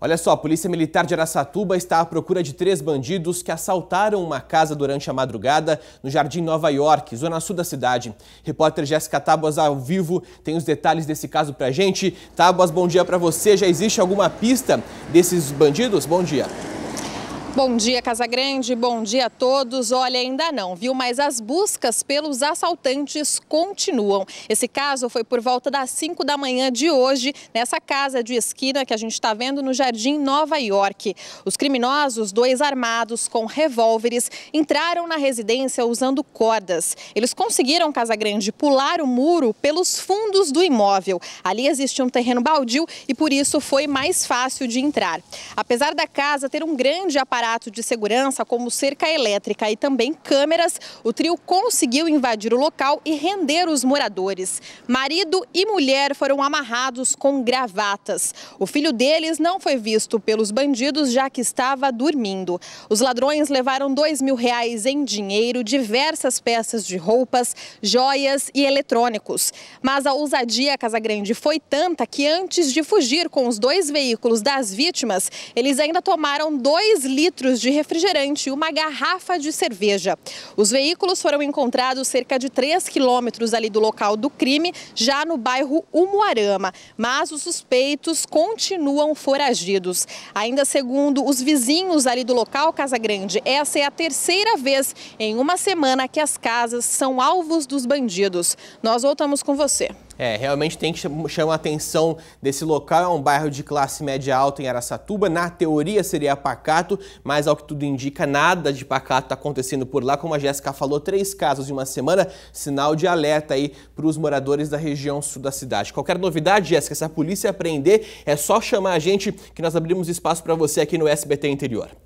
Olha só, a Polícia Militar de Araçatuba está à procura de três bandidos que assaltaram uma casa durante a madrugada no Jardim Nova York, zona sul da cidade. Repórter Jéssica Tábuas ao vivo tem os detalhes desse caso pra gente. Tábuas, bom dia para você. Já existe alguma pista desses bandidos? Bom dia. Bom dia, Casa Grande, Bom dia a todos. Olha, ainda não, viu? Mas as buscas pelos assaltantes continuam. Esse caso foi por volta das 5 da manhã de hoje, nessa casa de esquina que a gente está vendo no Jardim Nova York. Os criminosos, dois armados com revólveres, entraram na residência usando cordas. Eles conseguiram, Casa Grande pular o muro pelos fundos do imóvel. Ali existia um terreno baldio e por isso foi mais fácil de entrar. Apesar da casa ter um grande aparato aparato de segurança, como cerca elétrica e também câmeras, o trio conseguiu invadir o local e render os moradores. Marido e mulher foram amarrados com gravatas. O filho deles não foi visto pelos bandidos, já que estava dormindo. Os ladrões levaram dois mil reais em dinheiro, diversas peças de roupas, joias e eletrônicos. Mas a ousadia grande foi tanta que antes de fugir com os dois veículos das vítimas, eles ainda tomaram dois litros litros de refrigerante e uma garrafa de cerveja. Os veículos foram encontrados cerca de 3 quilômetros ali do local do crime, já no bairro Umuarama, mas os suspeitos continuam foragidos. Ainda segundo os vizinhos ali do local Casa Grande, essa é a terceira vez em uma semana que as casas são alvos dos bandidos. Nós voltamos com você. É, realmente tem que chamar a atenção desse local. É um bairro de classe média alta em Aracatuba. Na teoria seria pacato, mas ao que tudo indica, nada de pacato está acontecendo por lá. Como a Jéssica falou, três casos em uma semana, sinal de alerta aí para os moradores da região sul da cidade. Qualquer novidade, Jéssica, se a polícia apreender é só chamar a gente que nós abrimos espaço para você aqui no SBT Interior.